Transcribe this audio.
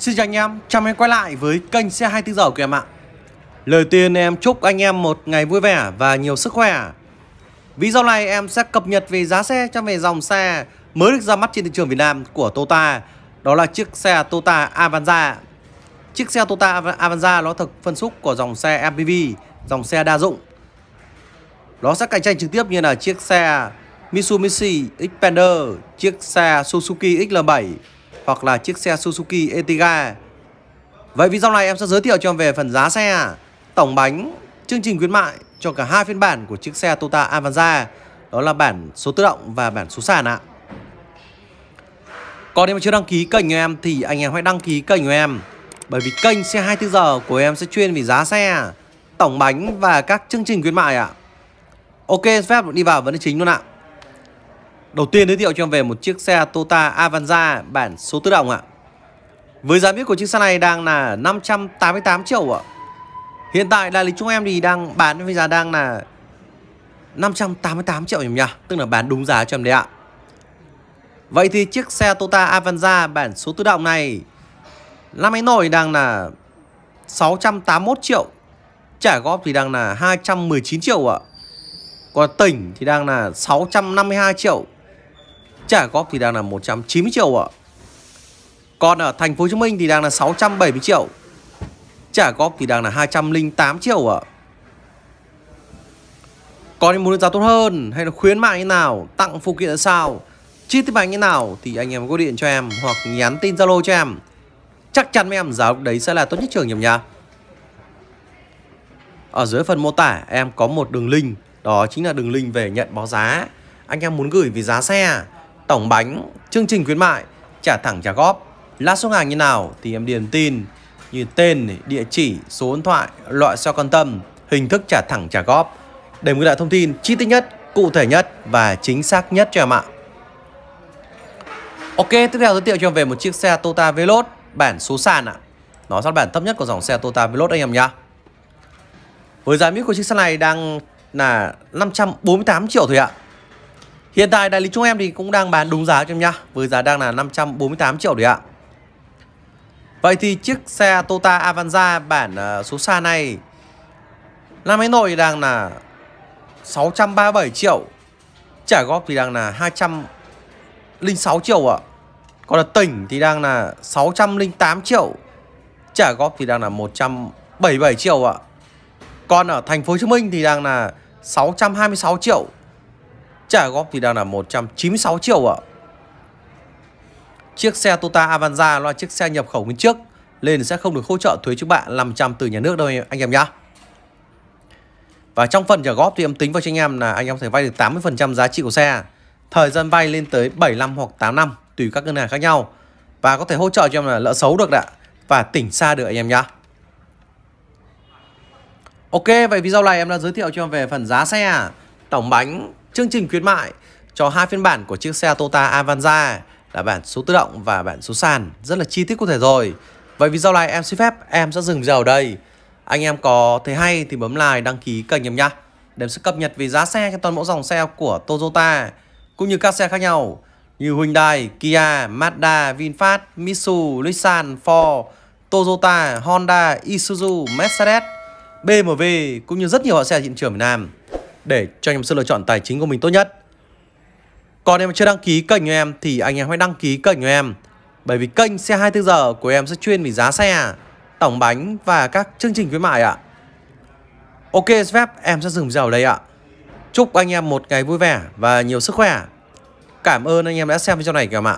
Xin chào anh em, chào mừng quay lại với kênh xe 24 giờ của em ạ Lời tiên em chúc anh em một ngày vui vẻ và nhiều sức khỏe Video này em sẽ cập nhật về giá xe cho về dòng xe mới được ra mắt trên thị trường Việt Nam của Toyota Đó là chiếc xe Toyota Avanza Chiếc xe Toyota Avanza nó thực phân khúc của dòng xe MPV, dòng xe đa dụng Nó sẽ cạnh tranh trực tiếp như là chiếc xe Mitsubishi Xpander, chiếc xe Suzuki XL7 hoặc là chiếc xe Suzuki Ertiga. Vậy video này em sẽ giới thiệu cho em về phần giá xe, tổng bánh, chương trình khuyến mại cho cả hai phiên bản của chiếc xe Toyota Avanza, đó là bản số tự động và bản số sàn ạ. Còn em chưa đăng ký kênh của em thì anh em hãy đăng ký kênh của em bởi vì kênh xe 24 giờ của em sẽ chuyên về giá xe, tổng bánh và các chương trình khuyến mại ạ. Ok, phép đi vào vấn đề chính luôn ạ. Đầu tiên giới thiệu cho em về một chiếc xe Toyota Avanza bản số tự động ạ. Với giá biết của chiếc xe này đang là 588 triệu ạ. Hiện tại đại lý chúng em thì đang bán với giá đang là 588 triệu nhỉ, tức là bán đúng giá cho em đấy ạ. Vậy thì chiếc xe Toyota Avanza bản số tự động này năm ấy nổi đang là 681 triệu. Trả góp thì đang là 219 triệu ạ. Còn tỉnh thì đang là 652 triệu trả góp thì đang là 190 triệu ạ. Còn ở thành phố Hồ Chí Minh thì đang là 670 triệu. Trả góp thì đang là 208 triệu ạ. Còn những muốn giá tốt hơn hay là khuyến mại như nào, tặng phụ kiện là sao, chi tiết bánh như nào thì anh em có điện cho em hoặc nhắn tin Zalo cho em. Chắc chắn với em giá lúc đấy sẽ là tốt nhất trường nhầm nha. Ở dưới phần mô tả em có một đường link, đó chính là đường link về nhận báo giá. Anh em muốn gửi về giá xe tổng bánh, chương trình khuyến mại, trả thẳng trả góp. Lát số hàng như nào thì em điền tin như tên, địa chỉ, số điện thoại, loại xe quan tâm, hình thức trả thẳng trả góp để ghi lại thông tin chi tiết nhất, cụ thể nhất và chính xác nhất cho em ạ. Ok, tiếp theo giới thiệu cho em về một chiếc xe Toyota Veloz bản số sàn ạ. Nó sẽ bản thấp nhất của dòng xe Toyota Veloz anh em nhá. Với giá mỹ của chiếc xe này đang là 548 triệu thôi ạ. Hiện tại đại lý chúng em thì cũng đang bán đúng giá cho em nhá Với giá đang là 548 triệu đấy ạ Vậy thì chiếc xe Toyota Avanza bản ờ, số xa này Nam Hà Nội đang là 637 triệu Trả góp thì đang là 206 triệu ạ Còn là tỉnh thì đang là 608 triệu Trả góp thì đang là 177 triệu ạ Còn ở thành phố Hồ Chí Minh thì đang là 626 triệu Trả góp thì đang là 196 triệu ạ. Chiếc xe Toyota Avanza là chiếc xe nhập khẩu nguyên trước nên sẽ không được hỗ trợ thuế trước bạ 500 từ nhà nước đâu anh em nhá. Và trong phần trả góp thì em tính vào cho anh em là anh em có thể vay được 80% giá trị của xe. Thời gian vay lên tới 7 năm hoặc 8 năm tùy các ngân hàng khác nhau. Và có thể hỗ trợ cho em là lỡ xấu được đã và tỉnh xa được anh em nhá. Ok, vậy video này em đã giới thiệu cho em về phần giá xe, tổng bánh, chương trình khuyến mại cho hai phiên bản của chiếc xe Toyota Avanza là bản số tự động và bản số sàn rất là chi tiết cụ thể rồi. Vậy vì do này em xin phép em sẽ dừng video ở đây. Anh em có thấy hay thì bấm like đăng ký kênh em nhá. Để em sẽ cập nhật về giá xe cho toàn bộ dòng xe của Toyota cũng như các xe khác nhau như Hyundai, Kia, Mazda, VinFast, Mitsubishi, Nissan, Ford, Toyota, Honda, Isuzu, Mercedes, BMW cũng như rất nhiều loại xe thị trường Việt Nam để cho anh em sự lựa chọn tài chính của mình tốt nhất. Còn em chưa đăng ký kênh của em thì anh em hãy đăng ký kênh của em bởi vì kênh xe 24 giờ của em sẽ chuyên về giá xe, tổng bánh và các chương trình khuyến mại ạ. Ok phép em sẽ dừng video ở đây ạ. Chúc anh em một ngày vui vẻ và nhiều sức khỏe. Cảm ơn anh em đã xem video này các em ạ.